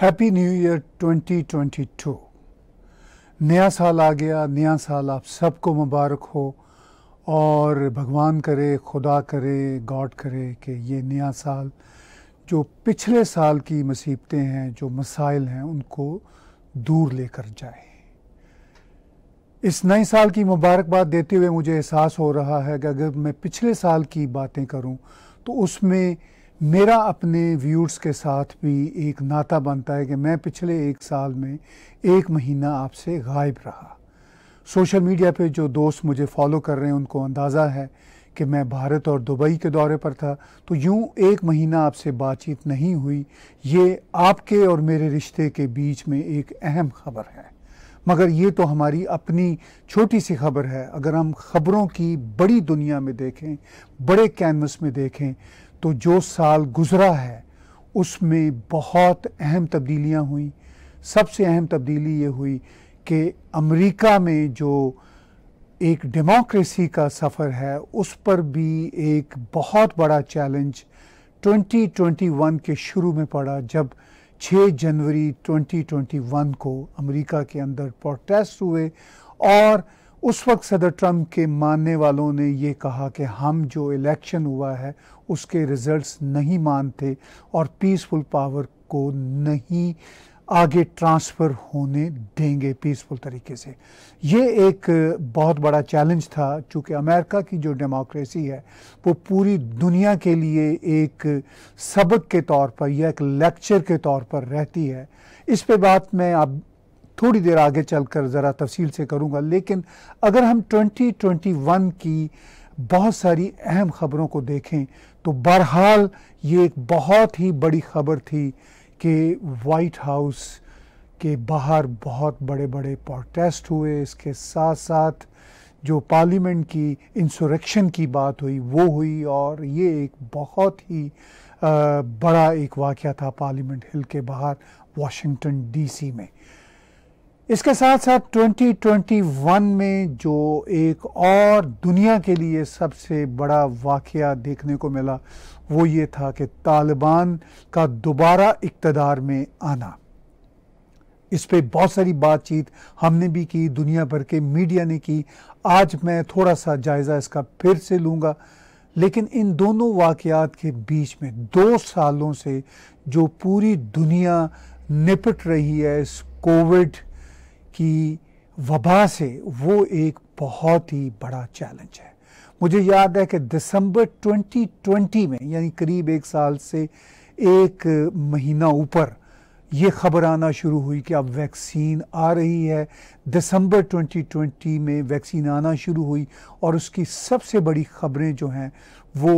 Happy new year 2022 नया साल आ गया नया साल आप सबको मुबारक हो और भगवान करे खुदा करे गॉड करे कि ये नया साल जो पिछले साल की मुसीबतें हैं जो मसाइल हैं उनको दूर लेकर जाए इस नए साल की मुबारकबाद देते हुए मुझे एहसास हो रहा है कि अगर मैं पिछले साल की बातें करूं तो उसमें मेरा अपने व्यूर्स के साथ भी एक नाता बनता है कि मैं पिछले एक साल में एक महीना आपसे गायब रहा सोशल मीडिया पे जो दोस्त मुझे फॉलो कर रहे हैं उनको अंदाज़ा है कि मैं भारत और दुबई के दौरे पर था तो यूँ एक महीना आपसे बातचीत नहीं हुई ये आपके और मेरे रिश्ते के बीच में एक अहम खबर है मगर ये तो हमारी अपनी छोटी सी खबर है अगर हम खबरों की बड़ी दुनिया में देखें बड़े कैनवस में देखें तो जो साल गुज़रा है उसमें बहुत अहम तब्दीलियाँ हुई सबसे अहम तब्दीली ये हुई कि अमेरिका में जो एक डेमोक्रेसी का सफ़र है उस पर भी एक बहुत बड़ा चैलेंज 2021 के शुरू में पड़ा जब 6 जनवरी 2021 को अमेरिका के अंदर प्रोटेस्ट हुए और उस वक्त सदर ट्रंप के मानने वालों ने ये कहा कि हम जो इलेक्शन हुआ है उसके रिजल्ट्स नहीं मानते और पीसफुल पावर को नहीं आगे ट्रांसफ़र होने देंगे पीसफुल तरीके से ये एक बहुत बड़ा चैलेंज था चूँकि अमेरिका की जो डेमोक्रेसी है वो पूरी दुनिया के लिए एक सबक के तौर पर या एक लेक्चर के तौर पर रहती है इस पे बात मैं अब थोड़ी देर आगे चलकर ज़रा तफसील से करूँगा लेकिन अगर हम 2021 की बहुत सारी अहम ख़बरों को देखें तो बहरहाल ये एक बहुत ही बड़ी खबर थी कि वाइट हाउस के बाहर बहुत बड़े बड़े प्रोटेस्ट हुए इसके साथ साथ जो पार्लियामेंट की इंसोरेक्शन की बात हुई वो हुई और ये एक बहुत ही आ, बड़ा एक वाक़ था पार्लियामेंट हिल के बाहर वाशिंगटन डीसी में इसके साथ साथ 2021 में जो एक और दुनिया के लिए सबसे बड़ा वाक़ देखने को मिला वो ये था कि तालिबान का दोबारा इकतदार में आना इस पर बहुत सारी बातचीत हमने भी की दुनिया भर के मीडिया ने की आज मैं थोड़ा सा जायज़ा इसका फिर से लूँगा लेकिन इन दोनों वाकयात के बीच में दो सालों से जो पूरी दुनिया निपट रही है इस कोविड कि वबा से वो एक बहुत ही बड़ा चैलेंज है मुझे याद है कि दिसंबर 2020 में यानी करीब एक साल से एक महीना ऊपर ये खबर आना शुरू हुई कि अब वैक्सीन आ रही है दिसंबर 2020 में वैक्सीन आना शुरू हुई और उसकी सबसे बड़ी खबरें जो हैं वो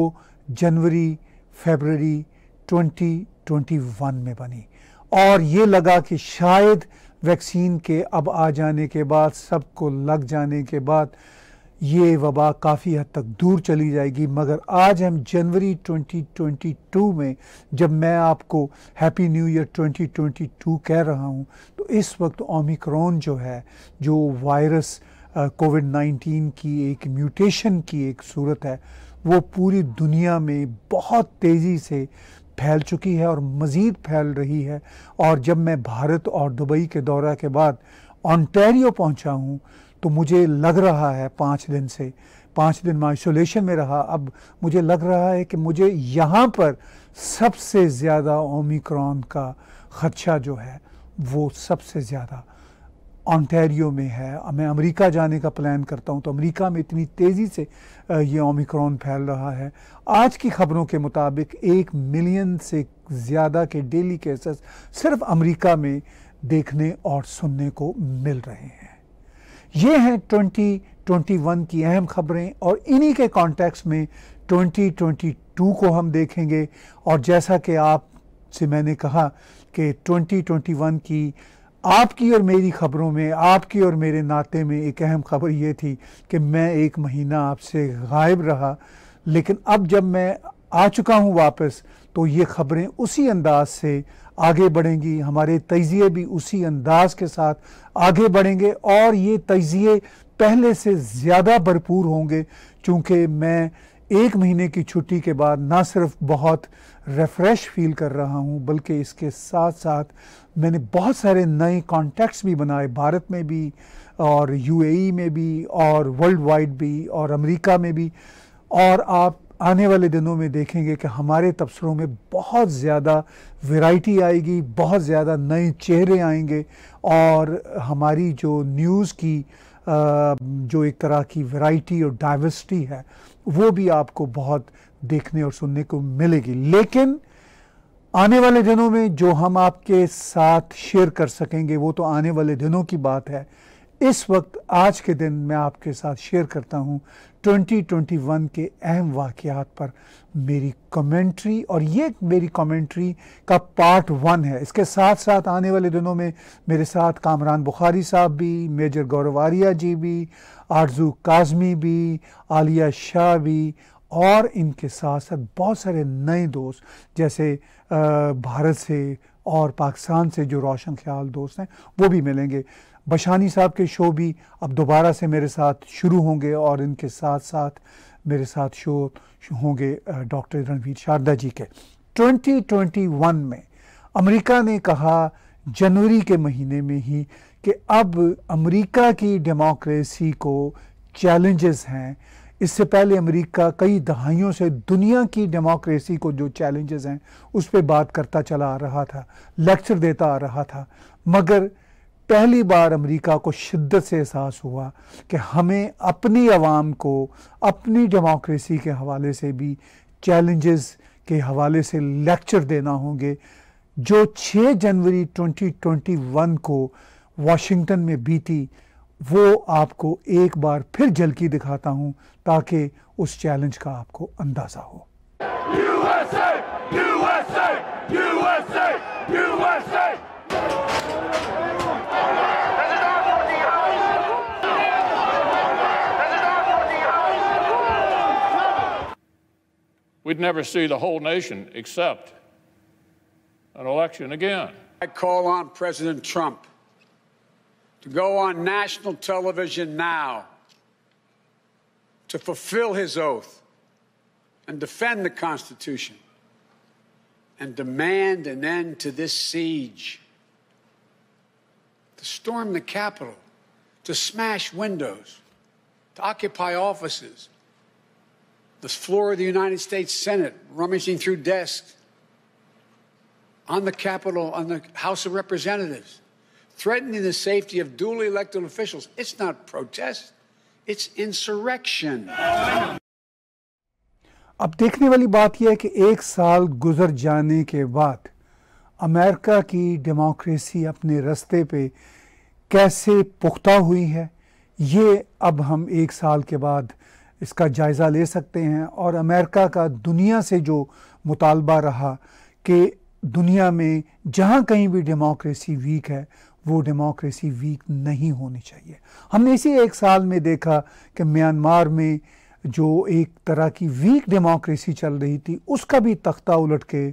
जनवरी फरवरी 2021 में बनी और ये लगा कि शायद वैक्सीन के अब आ जाने के बाद सबको लग जाने के बाद ये वबा काफ़ी हद तक दूर चली जाएगी मगर आज हम जनवरी 2022 में जब मैं आपको हैप्पी न्यू ईयर 2022 कह रहा हूँ तो इस वक्त ओमिक्रॉन जो है जो वायरस कोविड 19 की एक म्यूटेशन की एक सूरत है वो पूरी दुनिया में बहुत तेज़ी से फैल चुकी है और मज़ीद फैल रही है और जब मैं भारत और दुबई के दौरा के बाद ऑनटेरियो पहुंचा हूं तो मुझे लग रहा है पाँच दिन से पाँच दिन मैं आइसोलेशन में रहा अब मुझे लग रहा है कि मुझे यहाँ पर सबसे ज़्यादा ओमिक्रॉन का ख़दशा जो है वो सबसे ज़्यादा ऑनटेरियो में है मैं अमेरिका जाने का प्लान करता हूं तो अमेरिका में इतनी तेज़ी से ये ओमिक्रॉन फैल रहा है आज की खबरों के मुताबिक एक मिलियन से ज़्यादा के डेली केसेस सिर्फ अमेरिका में देखने और सुनने को मिल रहे हैं ये हैं 2021 की अहम खबरें और इन्हीं के कॉन्टेक्स्ट में 2022 को हम देखेंगे और जैसा कि आप से मैंने कहा कि 2021 की आपकी और मेरी ख़बरों में आपकी और मेरे नाते में एक अहम ख़बर ये थी कि मैं एक महीना आपसे गायब रहा लेकिन अब जब मैं आ चुका हूँ वापस तो ये ख़बरें उसी अंदाज से आगे बढ़ेंगी हमारे तजिए भी उसी अंदाज के साथ आगे बढ़ेंगे और ये तजिए पहले से ज़्यादा भरपूर होंगे चूँकि मैं एक महीने की छुट्टी के बाद ना सिर्फ बहुत रिफ़्रेश फील कर रहा हूँ बल्कि इसके साथ साथ मैंने बहुत सारे नए कॉन्टैक्ट्स भी बनाए भारत में भी और यूएई e में भी और वर्ल्ड वाइड भी और अमेरिका में भी और आप आने वाले दिनों में देखेंगे कि हमारे तबसरों में बहुत ज़्यादा वैरायटी आएगी बहुत ज़्यादा नए चेहरे आएंगे और हमारी जो न्यूज़ की जो एक तरह की वैरायटी और डाइवर्सिटी है वो भी आपको बहुत देखने और सुनने को मिलेगी लेकिन आने वाले दिनों में जो हम आपके साथ शेयर कर सकेंगे वो तो आने वाले दिनों की बात है इस वक्त आज के दिन मैं आपके साथ शेयर करता हूं 2021 के अहम वाक़ात पर मेरी कमेंट्री और ये मेरी कमेंट्री का पार्ट वन है इसके साथ साथ आने वाले दिनों में मेरे साथ कामरान बुखारी साहब भी मेजर गौरवारिया जी भी आरजू काजमी भी आलिया शाह भी और इनके साथ साथ बहुत सारे नए दोस्त जैसे भारत से और पाकिस्तान से जो रोशन ख्याल दोस्त हैं वो भी मिलेंगे बशानी साहब के शो भी अब दोबारा से मेरे साथ शुरू होंगे और इनके साथ साथ मेरे साथ शो होंगे डॉक्टर रणवीर शारदा जी के 2021 में अमेरिका ने कहा जनवरी के महीने में ही कि अब अमेरिका की डेमोक्रेसी को चैलेंजेस हैं इससे पहले अमेरिका कई दहाइयों से दुनिया की डेमोक्रेसी को जो चैलेंजेस हैं उस पर बात करता चला आ रहा था लेक्चर देता आ रहा था मगर पहली बार अमेरिका को शिद्दत से एहसास हुआ कि हमें अपनी आवाम को अपनी डेमोक्रेसी के हवाले से भी चैलेंजेस के हवाले से लेक्चर देना होंगे जो 6 जनवरी 2021 को वाशिंगटन में बीती वो आपको एक बार फिर झलकी दिखाता हूं ताकि उस चैलेंज का आपको अंदाज़ा हो USA, USA, USA. We'd never see the whole nation accept an election again. I call on President Trump to go on national television now to fulfill his oath and defend the Constitution and demand an end to this siege, to storm the Capitol, to smash windows, to occupy offices, the floor of the United States Senate, rummaging through desks, on the Capitol, on the House of Representatives, threatening the safety of duly elected officials. It's not protest, it's insurrection. अब देखने वाली बात यह है कि एक साल गुजर जाने के बाद अमेरिका की डेमोक्रेसी अपने रस्ते पे कैसे पुख्ता हुई है ये अब हम एक साल के बाद इसका जायज़ा ले सकते हैं और अमेरिका का दुनिया से जो मुतालबा रहा कि दुनिया में जहाँ कहीं भी डेमोक्रेसी वीक है वो डेमोक्रेसी वीक नहीं होनी चाहिए हमने इसी एक साल में देखा कि म्यांमार में जो एक तरह की वीक डेमोक्रेसी चल रही थी उसका भी तख्ता उलट के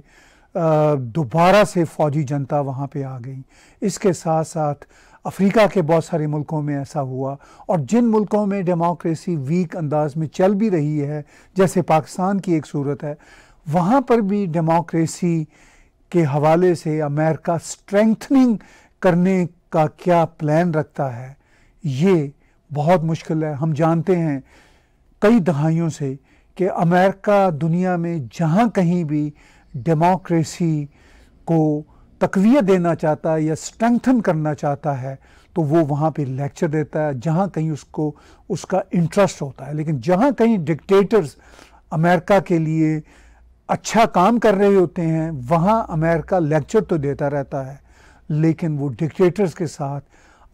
दोबारा से फौजी जनता वहाँ पे आ गई इसके साथ साथ अफ्रीका के बहुत सारे मुल्कों में ऐसा हुआ और जिन मुल्कों में डेमोक्रेसी वीक अंदाज में चल भी रही है जैसे पाकिस्तान की एक सूरत है वहाँ पर भी डेमोक्रेसी के हवाले से अमेरिका स्ट्रेंथनिंग करने का क्या प्लान रखता है ये बहुत मुश्किल है हम जानते हैं कई दहाइयों से कि अमेरिका दुनिया में जहाँ कहीं भी डेमोक्रेसी को तकवीय देना चाहता है या स्ट्रेंथन करना चाहता है तो वो वहाँ पे लेक्चर देता है जहाँ कहीं उसको उसका इंटरेस्ट होता है लेकिन जहाँ कहीं डिक्टेटर्स अमेरिका के लिए अच्छा काम कर रहे होते हैं वहाँ अमेरिका लेक्चर तो देता रहता है लेकिन वो डिक्टेटर्स के साथ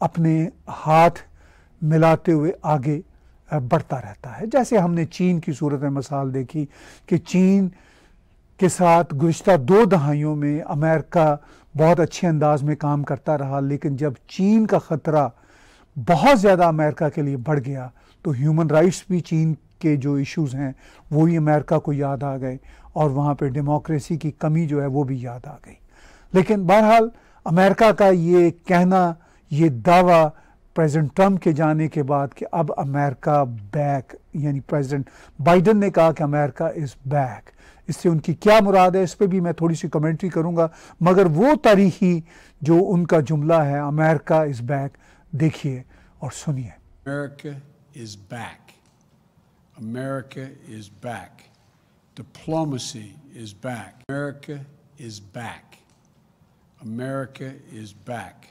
अपने हाथ मिलाते हुए आगे बढ़ता रहता है जैसे हमने चीन की सूरत में मिसाल देखी कि चीन के साथ गुज्त दो दहाइयों में अमेरिका बहुत अच्छे अंदाज में काम करता रहा लेकिन जब चीन का ख़तरा बहुत ज़्यादा अमेरिका के लिए बढ़ गया तो ह्यूमन राइट्स भी चीन के जो इश्यूज़ हैं वो ही अमेरिका को याद आ गए और वहाँ पे डेमोक्रेसी की कमी जो है वो भी याद आ गई लेकिन बहरहाल अमेरिका का ये कहना ये दावा प्रेसिडेंट ट्रम्प के जाने के बाद कि अब अमेरिका बैक यानी प्रेसिडेंट बाइडन ने कहा कि अमेरिका इज़ बैक इससे उनकी क्या मुराद है इस पर भी मैं थोड़ी सी कमेंट्री करूँगा मगर वो तारीखी जो उनका जुमला है अमेरिका इज़ बैक देखिए और सुनिए America is back America is back diplomacy is back America is back America is back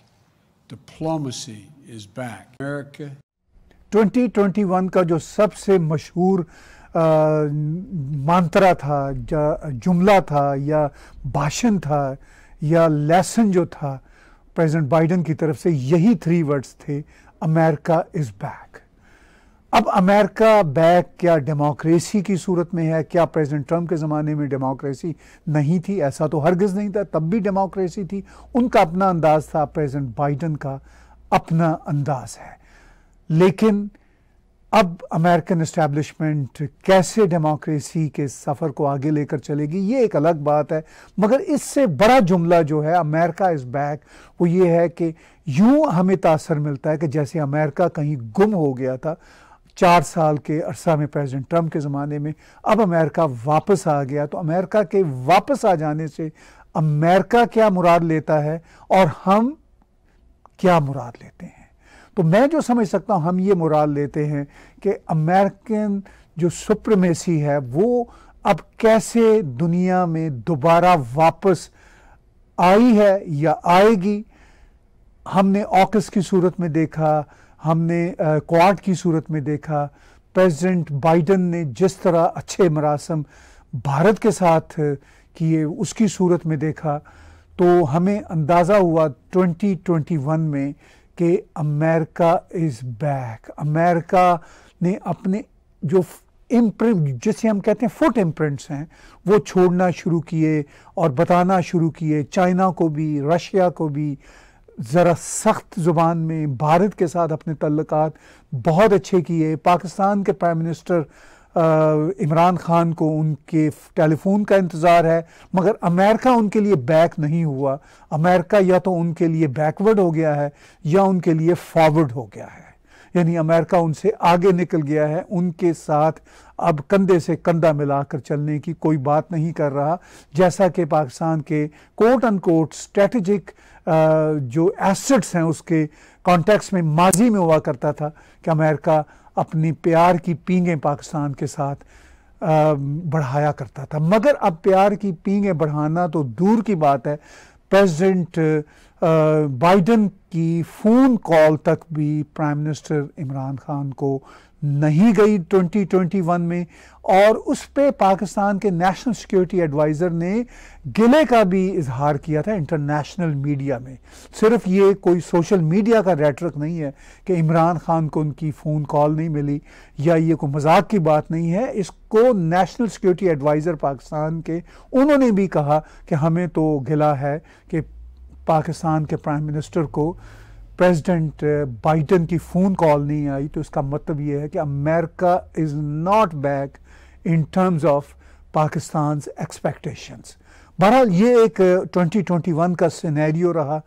diplomacy is back America 2021 का जो सबसे मशहूर मांतरा था जुमला था या भाषण था या लेसन जो था प्रेसिडेंट बाइडन की तरफ से यही थ्री वर्ड्स थे अमेरिका इज़ बैक अब अमेरिका बैक क्या डेमोक्रेसी की सूरत में है क्या प्रेसिडेंट ट्रम्प के ज़माने में डेमोक्रेसी नहीं थी ऐसा तो हरगज़ नहीं था तब भी डेमोक्रेसी थी उनका अपना अंदाज था प्रेसिडेंट बाइडन का अपना अंदाज है लेकिन अब अमेरिकन इस्टेब्लिशमेंट कैसे डेमोक्रेसी के सफ़र को आगे लेकर चलेगी ये एक अलग बात है मगर इससे बड़ा जुमला जो है अमेरिका इज़ बैक वो ये है कि यूँ हमें तासर मिलता है कि जैसे अमेरिका कहीं गुम हो गया था चार साल के अरसा में प्रेसिडेंट ट्रंप के ज़माने में अब अमेरिका वापस आ गया तो अमेरिका के वापस आ जाने से अमेरिका क्या मुराद लेता है और हम क्या मुराद लेते हैं तो मैं जो समझ सकता हूँ हम ये मुराद लेते हैं कि अमेरिकन जो सुप्रमेसी है वो अब कैसे दुनिया में दोबारा वापस आई है या आएगी हमने ऑकस की सूरत में देखा हमने क्वाड की सूरत में देखा प्रेसिडेंट बाइडन ने जिस तरह अच्छे मरासम भारत के साथ किए उसकी सूरत में देखा तो हमें अंदाज़ा हुआ 2021 में कि अमेरिका इज़ बैक अमेरिका ने अपने जो इम्प्रिंट जिसे हम कहते हैं फुट इम्प्रिंट्स हैं वो छोड़ना शुरू किए और बताना शुरू किए चाइना को भी रशिया को भी ज़रा सख्त ज़ुबान में भारत के साथ अपने तल्लक बहुत अच्छे किए पाकिस्तान के प्राइम मिनिस्टर इमरान खान को उनके टेलीफोन का इंतज़ार है मगर अमेरिका उनके लिए बैक नहीं हुआ अमेरिका या तो उनके लिए बैकवर्ड हो गया है या उनके लिए फॉरवर्ड हो गया है यानी अमेरिका उनसे आगे निकल गया है उनके साथ अब कंधे से कंधा मिलाकर चलने की कोई बात नहीं कर रहा जैसा कि पाकिस्तान के कोट अन कोर्ट स्ट्रेटजिक जो एसेट्स हैं उसके कॉन्टेक्स्ट में माजी में हुआ करता था कि अमेरिका अपनी प्यार की पींगें पाकिस्तान के साथ बढ़ाया करता था मगर अब प्यार की पींगें बढ़ाना तो दूर की बात है प्रेसिडेंट बाइडन की फ़ोन कॉल तक भी प्राइम मिनिस्टर इमरान खान को नहीं गई 2021 में और उस पर पाकिस्तान के नेशनल सिक्योरिटी एडवाइज़र ने गिले का भी इजहार किया था इंटरनेशनल मीडिया में सिर्फ ये कोई सोशल मीडिया का रेटरक नहीं है कि इमरान खान को उनकी फ़ोन कॉल नहीं मिली या ये कोई मजाक की बात नहीं है इसको नेशनल सिक्योरिटी एडवाइज़र पाकिस्तान के उन्होंने भी कहा कि हमें तो गिला है कि पाकिस्तान के प्राइम मिनिस्टर को प्रेसिडेंट बाइडन uh, की फ़ोन कॉल नहीं आई तो इसका मतलब ये है कि America is not back in terms of Pakistan expectations बहरहाल ये एक 2021 uh, का सिनेरियो रहा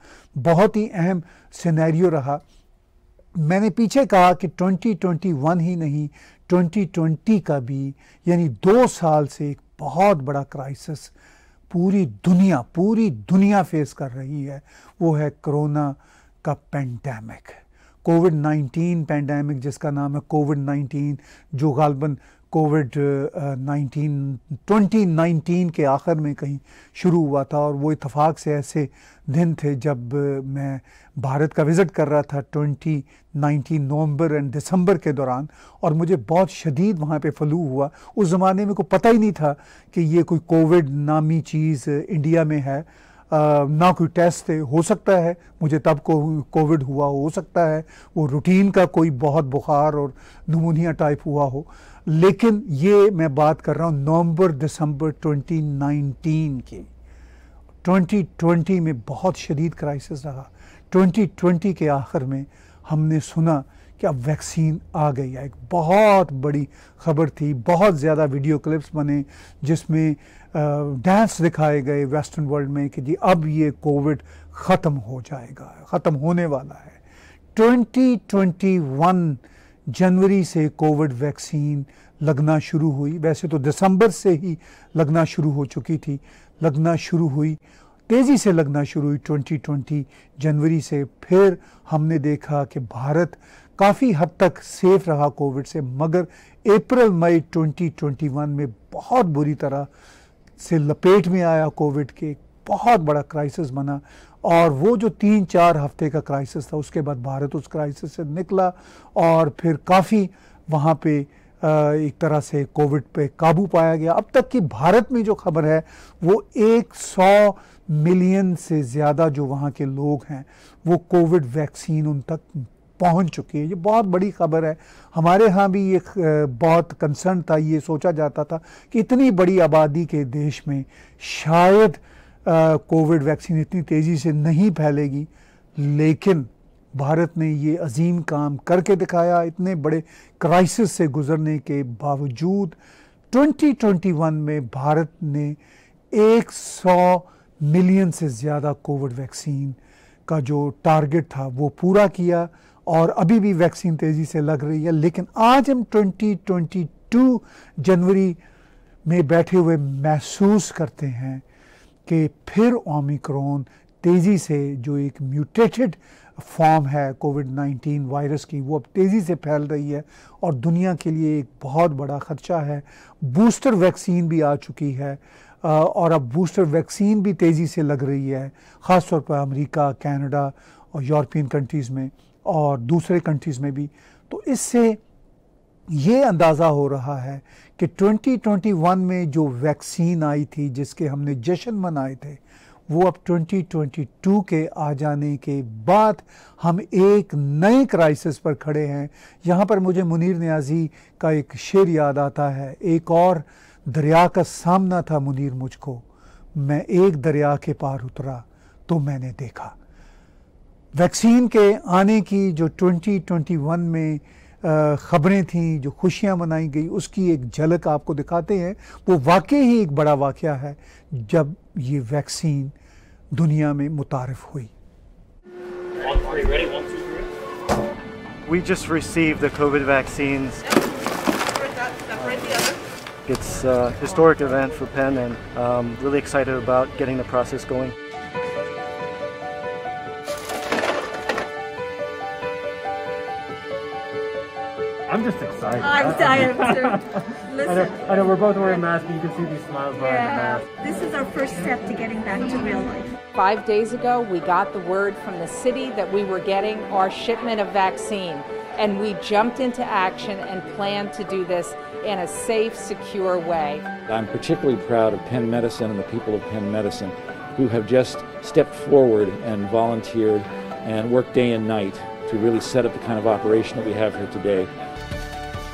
बहुत ही अहम सिनेरियो रहा मैंने पीछे कहा कि 2021 ही नहीं 2020 का भी यानी दो साल से एक बहुत बड़ा क्राइसिस पूरी दुनिया पूरी दुनिया फेस कर रही है वो है कोरोना का पेंडेमिक कोविड 19 पेंडेमिक जिसका नाम है कोविड 19 जो गालबन कोविड 19 2019 के आखिर में कहीं शुरू हुआ था और वो इतफाक़ से ऐसे दिन थे जब uh, मैं भारत का विज़िट कर रहा था 2019 नवंबर एंड दिसंबर के दौरान और मुझे बहुत शदीद वहाँ पे फ्लू हुआ उस ज़माने में को पता ही नहीं था कि ये कोई कोविड नामी चीज़ इंडिया uh, में है ना कोई टेस्ट थे हो सकता है मुझे तब को कोविड हुआ हो सकता है वो रूटीन का कोई बहुत बुखार और नमूनिया टाइप हुआ हो लेकिन ये मैं बात कर रहा हूँ नवंबर दिसंबर 2019 की 2020 में बहुत शदीद क्राइसिस रहा 2020 के आखिर में हमने सुना कि अब वैक्सीन आ गई है एक बहुत बड़ी खबर थी बहुत ज़्यादा वीडियो क्लिप्स बने जिसमें डांस दिखाए गए वेस्टर्न वर्ल्ड में कि जी अब ये कोविड ख़त्म हो जाएगा ख़त्म होने वाला है 2021 जनवरी से कोविड वैक्सीन लगना शुरू हुई वैसे तो दिसंबर से ही लगना शुरू हो चुकी थी लगना शुरू हुई तेज़ी से लगना शुरू हुई 2020 जनवरी से फिर हमने देखा कि भारत काफ़ी हद तक सेफ रहा कोविड से मगर अप्रैल मई 2021 में बहुत बुरी तरह से लपेट में आया कोविड के बहुत बड़ा क्राइसिस बना और वो जो तीन चार हफ्ते का क्राइसिस था उसके बाद भारत उस क्राइसिस से निकला और फिर काफ़ी वहाँ पे एक तरह से कोविड पे काबू पाया गया अब तक की भारत में जो खबर है वो 100 मिलियन से ज़्यादा जो वहाँ के लोग हैं वो कोविड वैक्सीन उन तक पहुंच चुकी है ये बहुत बड़ी खबर है हमारे यहाँ भी ये बहुत कंसर्न था ये सोचा जाता था कि इतनी बड़ी आबादी के देश में शायद कोविड वैक्सीन इतनी तेज़ी से नहीं फैलेगी लेकिन भारत ने ये अजीम काम करके दिखाया इतने बड़े क्राइसिस से गुजरने के बावजूद 2021 में भारत ने 100 मिलियन से ज़्यादा कोविड वैक्सीन का जो टारगेट था वो पूरा किया और अभी भी वैक्सीन तेज़ी से लग रही है लेकिन आज हम 2022 जनवरी में बैठे हुए महसूस करते हैं कि फिर ओमिक्रोन तेज़ी से जो एक म्यूटेटेड फॉर्म है कोविड 19 वायरस की वो अब तेज़ी से फैल रही है और दुनिया के लिए एक बहुत बड़ा ख़र्चा है बूस्टर वैक्सीन भी आ चुकी है और अब बूस्टर वैक्सीन भी तेज़ी से लग रही है ख़ासतौर पर अमेरिका कनाडा और यूरोपियन कंट्रीज़ में और दूसरे कंट्रीज़ में भी तो इससे ये अंदाज़ा हो रहा है कि 2021 में जो वैक्सीन आई थी जिसके हमने जश्न मनाए थे वो अब 2022 के आ जाने के बाद हम एक नए क्राइसिस पर खड़े हैं यहाँ पर मुझे मुनीर न्याजी का एक शेर याद आता है एक और दरिया का सामना था मुनीर मुझको मैं एक दरिया के पार उतरा तो मैंने देखा वैक्सीन के आने की जो 2021 में ख़बरें थीं जो खुशियां मनाई गई उसकी एक झलक आपको दिखाते हैं वो वाकई ही एक बड़ा वाक़ है जब ये वैक्सीन दुनिया में मुतारफ हुई We just received the COVID vaccines. It's a historic event for Penn and um, really excited about getting the process going. just excited. I'm uh-uh. tired I, I know, I know, we're both wearing masks, but you can see these smiles behind yeah. the mask. This is our first step to getting back to real life. Five days ago, we got the word from the city that we were getting our shipment of vaccine, and we jumped into action and planned to do this in a safe, secure way. I'm particularly proud of Penn Medicine and the people of Penn Medicine who have just stepped forward and volunteered and worked day and night to really set up the kind of operation that we have here today.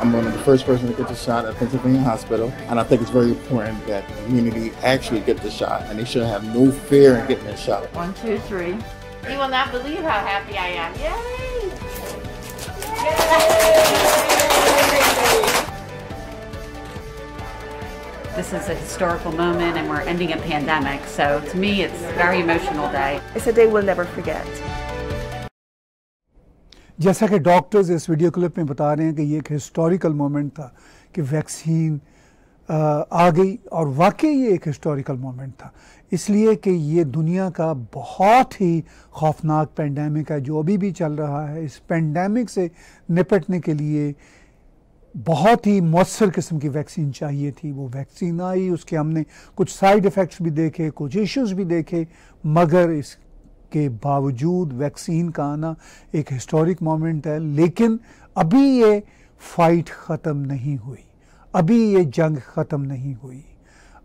I'm one of the first person to get the shot at Pennsylvania Hospital, and I think it's very important that the community actually get the shot, and they should have no fear in getting the shot. One, two, three. You will not believe how happy I am. Yay! Yay! This is a historical moment and we're ending a pandemic, so to me it's a very emotional day. It's a day we'll never forget. जैसा कि doctors इस video clip में बता रहे हैं कि ये एक हिस्टोरिकल मोमेंट था कि वैक्सीन आ गई और वाकई ये एक हिस्टोरिकल मोमेंट था इसलिए कि ये दुनिया का बहुत ही खौफनाक पेंडेमिक है जो अभी भी चल रहा है इस पेंडेमिक से निपटने के लिए बहुत ही मौसर किस्म की वैक्सीन चाहिए थी वो वैक्सीन आई उसके हमने कुछ साइड इफ़ेक्ट्स भी देखे कुछ इश्यूज भी देखे मगर इस के बावजूद वैक्सीन का आना एक हिस्टोरिक मोमेंट है लेकिन अभी ये फाइट ख़त्म नहीं हुई अभी ये जंग ख़त्म नहीं हुई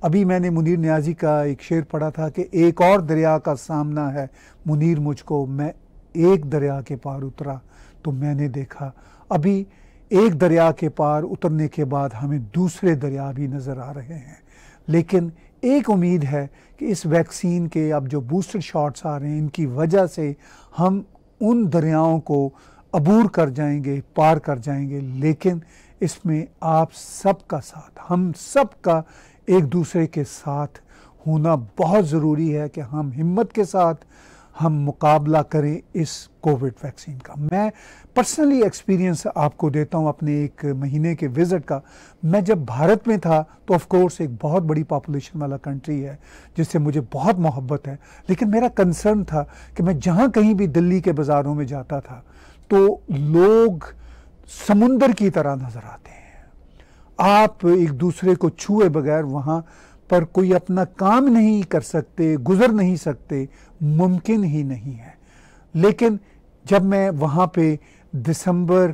अभी मैंने मुनीर न्याजी का एक शेर पढ़ा था कि एक और दरिया का सामना है मुनीर मुझको मैं एक दरिया के पार उतरा तो मैंने देखा अभी एक दरिया के पार उतरने के बाद हमें दूसरे दरिया भी नज़र आ रहे हैं लेकिन एक उम्मीद है कि इस वैक्सीन के अब जो बूस्टर शॉट्स आ रहे हैं इनकी वजह से हम उन दरियाओं को अबूर कर जाएंगे पार कर जाएंगे लेकिन इसमें आप सबका साथ हम सबका एक दूसरे के साथ होना बहुत ज़रूरी है कि हम हिम्मत के साथ हम मुकाबला करें इस कोविड वैक्सीन का मैं पर्सनली एक्सपीरियंस आपको देता हूं अपने एक महीने के विज़िट का मैं जब भारत में था तो ऑफ कोर्स एक बहुत बड़ी पॉपुलेशन वाला कंट्री है जिससे मुझे बहुत मोहब्बत है लेकिन मेरा कंसर्न था कि मैं जहां कहीं भी दिल्ली के बाज़ारों में जाता था तो लोग समुंदर की तरह नज़र आते हैं आप एक दूसरे को छुए बगैर वहाँ पर कोई अपना काम नहीं कर सकते गुजर नहीं सकते मुमकिन ही नहीं है लेकिन जब मैं वहाँ पे दिसंबर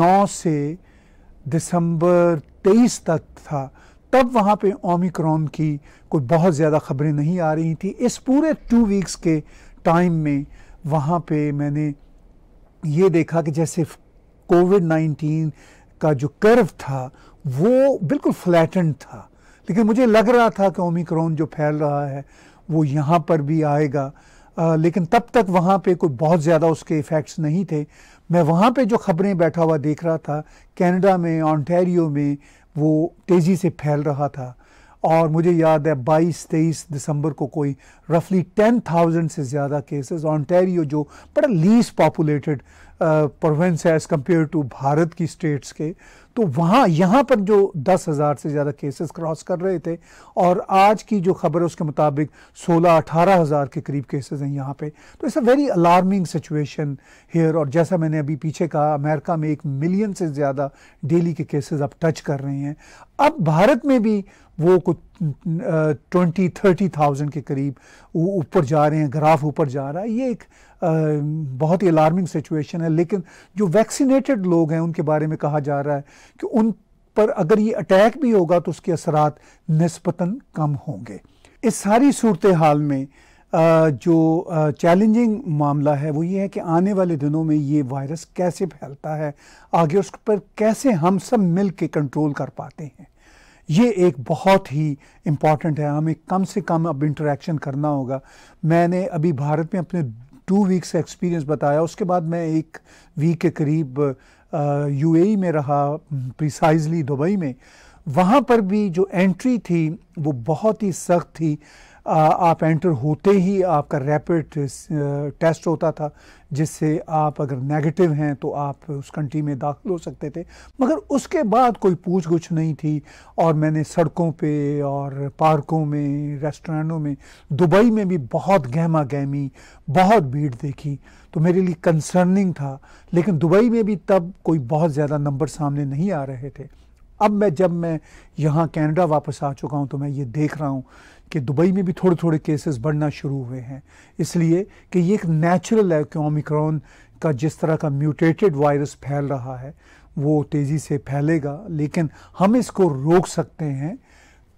नौ से दिसंबर तेईस तक था तब वहाँ पे ओमिक्रॉन की कोई बहुत ज़्यादा खबरें नहीं आ रही थी इस पूरे टू वीक्स के टाइम में वहाँ पे मैंने ये देखा कि जैसे कोविड नाइन्टीन का जो कर्व था वो बिल्कुल फ्लैटन था लेकिन मुझे लग रहा था कि ओमिक्रॉन जो फैल रहा है वो यहाँ पर भी आएगा आ, लेकिन तब तक वहाँ पे कोई बहुत ज़्यादा उसके इफ़ेक्ट्स नहीं थे मैं वहाँ पे जो खबरें बैठा हुआ देख रहा था कनाडा में ऑनटेरियो में वो तेज़ी से फैल रहा था और मुझे याद है बाईस तेईस दिसंबर को कोई रफली टेन थाउजेंड से ज़्यादा केसेस ऑनटेरियो जो बड़ा लीस पॉपुलेटेड प्रोवेंस है एज़ कम्पेयर टू भारत की स्टेट्स के तो वहाँ यहाँ पर जो दस हज़ार से ज़्यादा केसेस क्रॉस कर रहे थे और आज की जो खबर है उसके मुताबिक सोलह अठारह हज़ार के करीब केसेस हैं यहाँ पे तो it's a very alarming situation here और जैसा मैंने अभी पीछे कहा अमेरिका में एक मिलियन से ज़्यादा डेली के केसेस अब टच कर रहे हैं अब भारत में भी वो कुछ ट्वेंटी थर्टी थाउजेंड के करीब ऊपर जा रहे हैं ग्राफ ऊपर जा रहा है ये एक आ, बहुत ही अलार्मिंग सिचुएशन है लेकिन जो वैक्सीनेटेड लोग हैं उनके बारे में कहा जा रहा है कि उन पर अगर ये अटैक भी होगा तो उसके असरात नस्बता कम होंगे इस सारी सूरत हाल में आ, जो चैलेंजिंग मामला है वो ये है कि आने वाले दिनों में ये वायरस कैसे फैलता है आगे उस पर कैसे हम सब मिल के कंट्रोल कर पाते हैं ये एक बहुत ही इम्पॉर्टेंट है हमें कम से कम अब इंटरेक्शन करना होगा मैंने अभी भारत में अपने टू वीक्स एक्सपीरियंस बताया उसके बाद मैं एक वीक के करीब यूएई e में रहा प्रिसाइजली दुबई में वहाँ पर भी जो एंट्री थी वो बहुत ही सख्त थी आप एंटर होते ही आपका रैपिड टेस्ट uh, होता था जिससे आप अगर नेगेटिव हैं तो आप उस कंट्री में दाखिल हो सकते थे मगर उसके बाद कोई पूछ गुछ नहीं थी और मैंने सड़कों पे और पार्कों में रेस्टोरेंटों में दुबई में भी बहुत गहमा गहमी बहुत भीड़ देखी तो मेरे लिए कंसर्निंग था लेकिन दुबई में भी तब कोई बहुत ज़्यादा नंबर सामने नहीं आ रहे थे अब मैं जब मैं यहाँ कनाडा वापस आ चुका हूँ तो मैं ये देख रहा हूँ कि दुबई में भी थोड़े थोड़े केसेस बढ़ना शुरू हुए हैं इसलिए कि ये एक नेचुरल है कि ओमिक्रॉन का जिस तरह का म्यूटेटेड वायरस फैल रहा है वो तेज़ी से फैलेगा लेकिन हम इसको रोक सकते हैं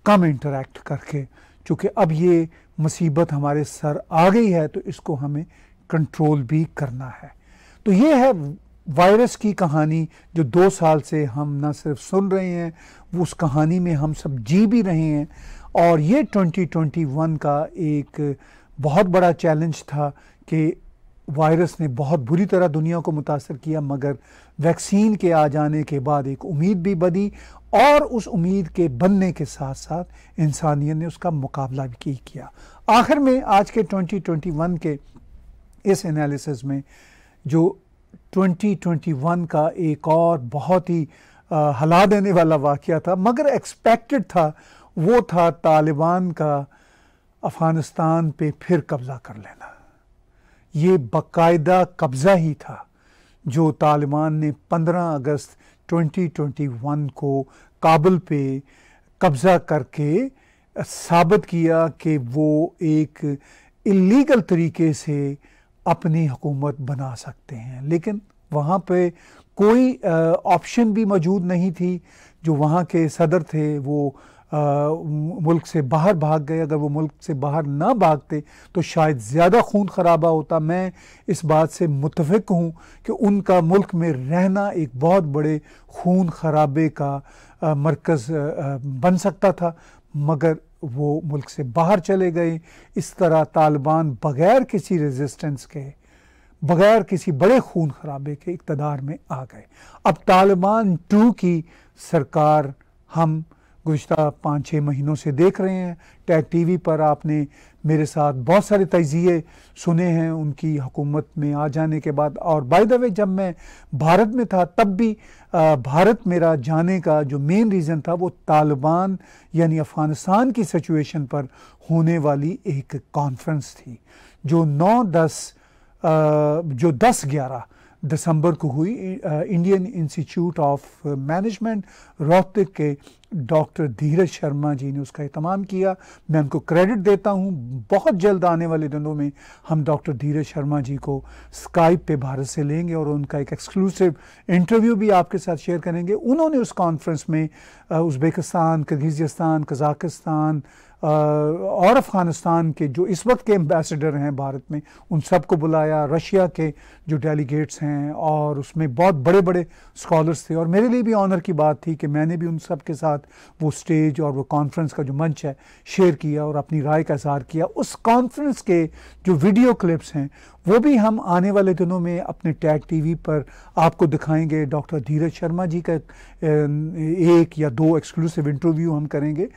कम इंटरेक्ट करके चूँकि अब ये मुसीबत हमारे सर आ गई है तो इसको हमें कंट्रोल भी करना है तो ये है वायरस की कहानी जो दो साल से हम ना सिर्फ सुन रहे हैं वो उस कहानी में हम सब जी भी रहे हैं और ये 2021 का एक बहुत बड़ा चैलेंज था कि वायरस ने बहुत बुरी तरह दुनिया को मुतासर किया मगर वैक्सीन के आ जाने के बाद एक उम्मीद भी बनी और उस उम्मीद के बनने के साथ साथ इंसानियत ने उसका मुकाबला भी किया आखिर में आज के 2021 के इस एनालिसिस में जो 2021 का एक और बहुत ही हला देने वाला वाक़ था मगर एक्सपेक्टेड था वो था तालिबान का अफ़गानिस्तान पे फिर कब्ज़ा कर लेना ये बकायदा कब्ज़ा ही था जो तालिबान ने 15 अगस्त 2021 को काबुल पे कब्ज़ा करके साबित किया कि वो एक इलीगल तरीके से अपनी हुकूमत बना सकते हैं लेकिन वहाँ पे कोई ऑप्शन भी मौजूद नहीं थी जो वहाँ के सदर थे वो मुल्क से बाहर भाग गए अगर वो मुल्क से बाहर ना भागते तो शायद ज़्यादा खून खराबा होता मैं इस बात से मुतफ़ हूँ कि उनका मुल्क में रहना एक बहुत बड़े खून खराबे का मरकज़ बन सकता था मगर वो मुल्क से बाहर चले गए इस तरह तालिबान बग़ैर किसी रेजिस्टेंस के बग़ैर किसी बड़े खून खराबे के इकतदार में आ गए अब तालिबान टू की सरकार हम गुज्त पाँच छः महीनों से देख रहे हैं टैग टीवी पर आपने मेरे साथ बहुत सारे तजिए सुने हैं उनकी हुकूमत में आ जाने के बाद और बाय द वे जब मैं भारत में था तब भी भारत मेरा जाने का जो मेन रीज़न था वो तालिबान यानी अफ़गानिस्तान की सिचुएशन पर होने वाली एक कॉन्फ्रेंस थी जो नौ दस जो दस ग्यारह दिसंबर को हुई Indian Institute of Management Rohtak के डॉक्टर धीरज शर्मा जी ने उसका अहतमाम किया मैं उनको क्रेडिट देता हूँ बहुत जल्द आने वाले दिनों में हम डॉक्टर धीरज शर्मा जी को स्काइप पे भारत से लेंगे और उनका एक एक्सक्लूसिव इंटरव्यू भी आपके साथ शेयर करेंगे उन्होंने उस कॉन्फ्रेंस में उज़्बेकिस्तान किर्गिजस्तान कजाकिस्तान और अफ़गानिस्तान के जो इस वक्त के एम्बेसडर हैं भारत में उन सबको बुलाया रशिया के जो डेलीगेट्स हैं और उसमें बहुत बड़े बड़े स्कॉलर्स थे और मेरे लिए भी ऑनर की बात थी कि मैंने भी उन सब के साथ वो स्टेज और वो कॉन्फ्रेंस का जो मंच है शेयर किया और अपनी राय का इजहार किया उस कॉन्फ्रेंस के जो वीडियो क्लिप्स हैं वो भी हम आने वाले दिनों में अपने टैग टीवी पर आपको दिखाएंगे डॉक्टर धीरज शर्मा जी का एक या दो एक्सक्लूसिव इंटरव्यू हम करेंगे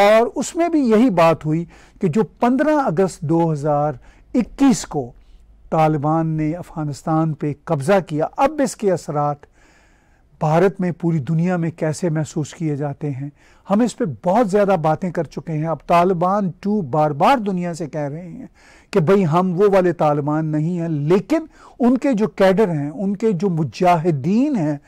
और उसमें भी यही बात हुई कि जो 15 अगस्त 2021 को तालिबान ने अफ़गानिस्तान पे कब्ज़ा किया अब इसके असरात भारत में पूरी दुनिया में कैसे महसूस किए जाते हैं हम इस पर बहुत ज़्यादा बातें कर चुके हैं अब तालिबान टू बार बार दुनिया से कह रहे हैं कि भाई हम वो वाले तालिबान नहीं हैं लेकिन उनके जो कैडर हैं उनके जो मुजाहिदीन हैं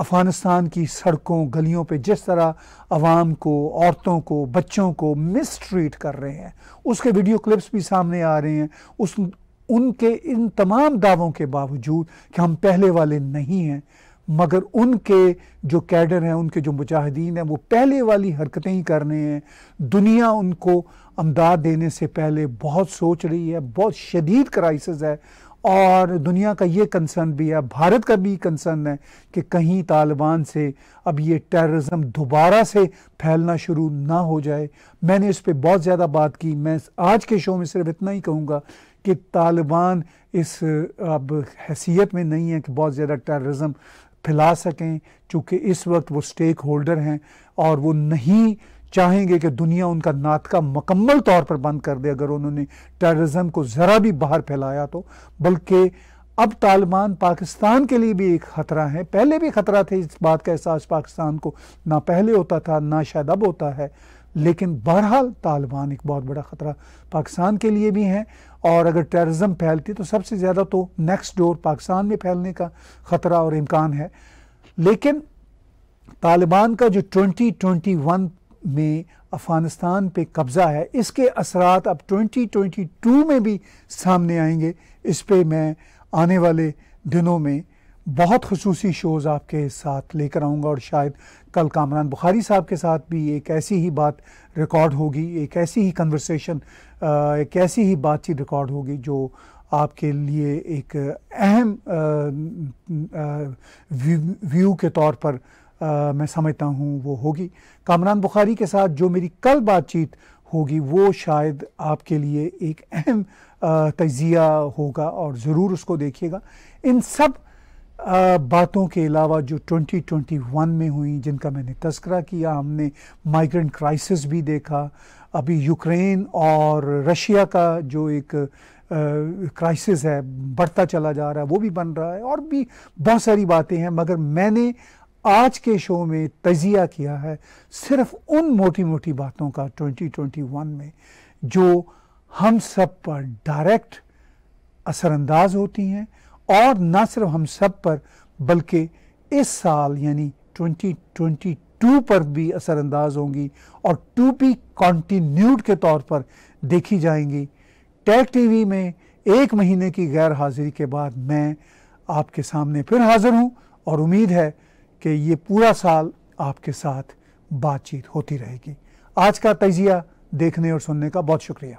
अफ़गानिस्तान की सड़कों गलियों पे जिस तरह आवाम को औरतों को बच्चों को मिस ट्रीट कर रहे हैं उसके वीडियो क्लिप्स भी सामने आ रहे हैं उस उनके इन तमाम दावों के बावजूद कि हम पहले वाले नहीं हैं मगर उनके जो कैडर हैं उनके जो मुजाहिदीन हैं वो पहले वाली हरकतें ही कर रहे हैं दुनिया उनको अमदाद देने से पहले बहुत सोच रही है बहुत शदीद क्राइसिस है और दुनिया का ये कंसर्न भी है भारत का भी कंसर्न है कि कहीं तालिबान से अब ये टेररिज्म दोबारा से फैलना शुरू ना हो जाए मैंने इस पर बहुत ज़्यादा बात की मैं आज के शो में सिर्फ इतना ही कहूँगा कि तालिबान इस अब हैसियत में नहीं है कि बहुत ज़्यादा टेररिज्म फैला सकें चूँकि इस वक्त वो स्टेक होल्डर हैं और वो नहीं चाहेंगे कि दुनिया उनका नातका मकम्मल तौर पर बंद कर दे अगर उन्होंने टेररिज्म को ज़रा भी बाहर फैलाया तो बल्कि अब तालिबान पाकिस्तान के लिए भी एक ख़तरा है पहले भी ख़तरा थे इस बात का एहसास पाकिस्तान को ना पहले होता था ना शायद अब होता है लेकिन बहरहाल तालिबान एक बहुत बड़ा ख़तरा पाकिस्तान के लिए भी हैं और अगर टेररिज्म फैलती तो सबसे ज़्यादा तो नेक्स्ट डोर पाकिस्तान में फैलने का ख़तरा और इम्कान है लेकिन तालिबान का जो 2021 में अफ़गानिस्तान पे कब्ज़ा है इसके असरात अब 2022 में भी सामने आएंगे इस पर मैं आने वाले दिनों में बहुत खसूसी शोज़ आपके साथ लेकर आऊँगा और शायद कल कामरान बुखारी साहब के साथ भी एक ऐसी ही बात रिकॉर्ड होगी एक ऐसी ही कन्वर्सेशन एक ऐसी ही बातचीत रिकॉर्ड होगी जो आपके लिए एक अहम व्यू के तौर पर आ, मैं समझता हूँ वो होगी कामरान बुखारी के साथ जो मेरी कल बातचीत होगी वो शायद आपके लिए एक अहम तजिया होगा और ज़रूर उसको देखिएगा इन सब बातों के अलावा जो 2021 में हुई जिनका मैंने तस्करा किया हमने माइग्रेंट क्राइसिस भी देखा अभी यूक्रेन और रशिया का जो एक क्राइसिस है बढ़ता चला जा रहा है वो भी बन रहा है और भी बहुत सारी बातें हैं मगर मैंने आज के शो में तजिया किया है सिर्फ उन मोटी मोटी बातों का 2021 में जो हम सब पर डायरेक्ट असरानंदाज होती हैं और न सिर्फ हम सब पर बल्कि इस साल यानी 2022 पर भी असरअंदाज होंगी और टू बी कॉन्टीन्यूड के तौर पर देखी जाएंगी टैग टीवी में एक महीने की गैर हाजिरी के बाद मैं आपके सामने फिर हाजिर हूँ और उम्मीद है कि ये पूरा साल आपके साथ बातचीत होती रहेगी आज का तजिया देखने और सुनने का बहुत शुक्रिया